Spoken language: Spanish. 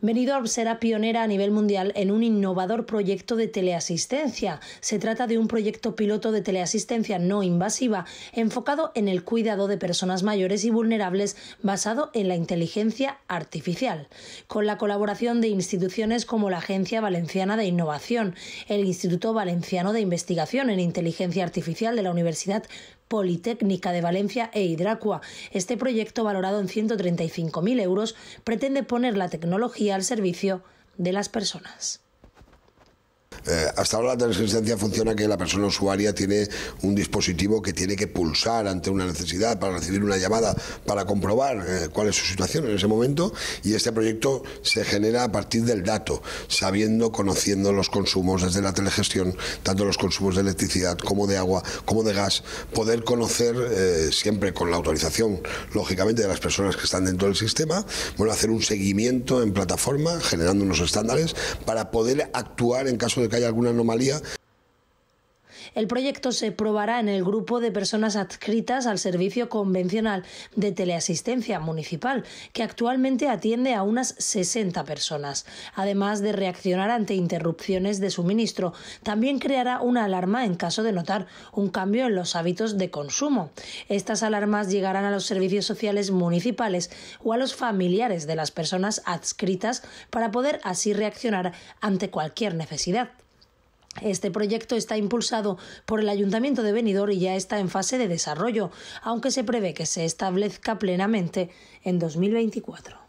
Meridorm será pionera a nivel mundial en un innovador proyecto de teleasistencia. Se trata de un proyecto piloto de teleasistencia no invasiva enfocado en el cuidado de personas mayores y vulnerables basado en la inteligencia artificial, con la colaboración de instituciones como la Agencia Valenciana de Innovación, el Instituto Valenciano de Investigación en Inteligencia Artificial de la Universidad Politécnica de Valencia e Hidracua. Este proyecto, valorado en 135.000 euros, pretende poner la tecnología al servicio de las personas. Eh, hasta ahora la teleasistencia funciona que la persona usuaria tiene un dispositivo que tiene que pulsar ante una necesidad para recibir una llamada, para comprobar eh, cuál es su situación en ese momento y este proyecto se genera a partir del dato, sabiendo, conociendo los consumos desde la telegestión, tanto los consumos de electricidad como de agua, como de gas, poder conocer eh, siempre con la autorización, lógicamente, de las personas que están dentro del sistema, bueno, hacer un seguimiento en plataforma, generando unos estándares para poder actuar en caso de que hay alguna anomalía el proyecto se probará en el grupo de personas adscritas al servicio convencional de teleasistencia municipal, que actualmente atiende a unas 60 personas. Además de reaccionar ante interrupciones de suministro, también creará una alarma en caso de notar un cambio en los hábitos de consumo. Estas alarmas llegarán a los servicios sociales municipales o a los familiares de las personas adscritas para poder así reaccionar ante cualquier necesidad. Este proyecto está impulsado por el Ayuntamiento de Benidorm y ya está en fase de desarrollo, aunque se prevé que se establezca plenamente en 2024.